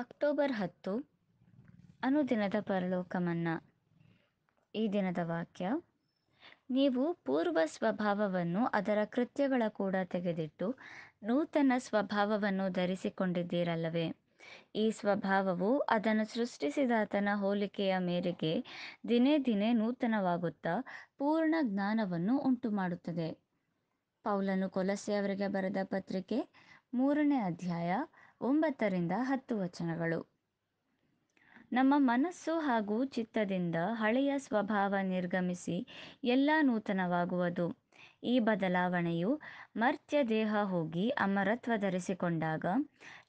October ಹತ್ತು ಅನುದಿನದ ಪರಲೋಕಮನ್ನ ಈ ದಿನದ ವಾಕ್ಯ ನೀವು ಪೂರ್ವ ಸ್ವಭಾವವನ್ನು ಅದರ ಕೃತ್ಯಗಳ ಕೂಡ ತೆಗೆದಿಟ್ಟು ನೂತನ ಸ್ವಭಾವವನ್ನು ಧರಿಸಿಕೊಂಡಿದ್ದೀರಲ್ಲವೇ ಈ ಸ್ವಭಾವವು ಅದನ್ನು ಸೃಷ್ಟಿಸಿದಾತನ ಹೋಲಿಕೆಯ ಮೇರೆಗೆ ದಿನೇ ದಿನೇ ನೂತನವಾಗುತ್ತಾ ಪೂರ್ಣ ಜ್ಞಾನವನ್ನು ಉಂಟು ಮಾಡುತ್ತದೆ ಪೌಲನು ಕೊಲಸೆಯವರಿಗೆ ಬರೆದ ಪತ್ರಿಕೆ ಮೂರನೇ ಅಧ್ಯಾಯ ಒಂಬತ್ತರಿಂದ ಹತ್ತು ವಚನಗಳು ನಮ್ಮ ಮನಸ್ಸು ಹಾಗೂ ಚಿತ್ತದಿಂದ ಹಳೆಯ ಸ್ವಭಾವ ನಿರ್ಗಮಿಸಿ ಎಲ್ಲ ನೂತನವಾಗುವುದು ಈ ಬದಲಾವಣೆಯು ಮರ್ತ್ಯ ದೇಹ ಹೋಗಿ ಅಮರತ್ವ ಧರಿಸಿಕೊಂಡಾಗ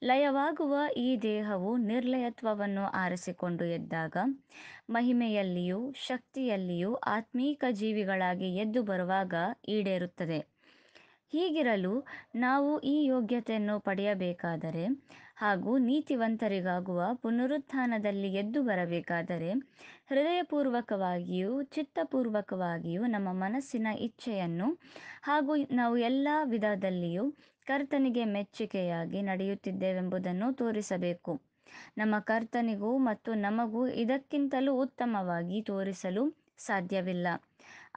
ಲಯವಾಗುವ ಈ ದೇಹವು ನಿರ್ಲಯತ್ವವನ್ನು ಆರಿಸಿಕೊಂಡು ಎದ್ದಾಗ ಮಹಿಮೆಯಲ್ಲಿಯೂ ಶಕ್ತಿಯಲ್ಲಿಯೂ ಆತ್ಮೀಕ ಜೀವಿಗಳಾಗಿ ಎದ್ದು ಬರುವಾಗ ಈಡೇರುತ್ತದೆ ಹೀಗಿರಲು ನಾವು ಈ ಯೋಗ್ಯತೆಯನ್ನು ಪಡೆಯಬೇಕಾದರೆ ಹಾಗೂ ನೀತಿವಂತರಿಗಾಗುವ ಪುನರುತ್ಥಾನದಲ್ಲಿ ಎದ್ದು ಬರಬೇಕಾದರೆ ಹೃದಯಪೂರ್ವಕವಾಗಿಯೂ ಚಿತ್ತಪೂರ್ವಕವಾಗಿಯೂ ನಮ್ಮ ಮನಸ್ಸಿನ ಇಚ್ಛೆಯನ್ನು ಹಾಗೂ ನಾವು ಎಲ್ಲ ವಿಧದಲ್ಲಿಯೂ ಕರ್ತನಿಗೆ ಮೆಚ್ಚುಗೆಯಾಗಿ ನಡೆಯುತ್ತಿದ್ದೇವೆಂಬುದನ್ನು ತೋರಿಸಬೇಕು ನಮ್ಮ ಕರ್ತನಿಗೂ ಮತ್ತು ನಮಗೂ ಇದಕ್ಕಿಂತಲೂ ಉತ್ತಮವಾಗಿ ತೋರಿಸಲು ಸಾಧ್ಯವಿಲ್ಲ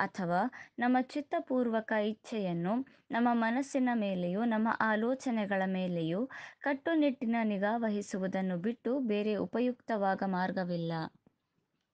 ಅಥವಾ ನಮ್ಮ ಚಿತ್ತಪೂರ್ವಕ ಇಚ್ಛೆಯನ್ನು ನಮ್ಮ ಮನಸ್ಸಿನ ಮೇಲೆಯೂ ನಮ್ಮ ಆಲೋಚನೆಗಳ ಮೇಲೆಯೂ ಕಟ್ಟುನಿಟ್ಟಿನ ನಿಗಾ ವಹಿಸುವುದನ್ನು ಬಿಟ್ಟು ಬೇರೆ ಉಪಯುಕ್ತವಾದ ಮಾರ್ಗವಿಲ್ಲ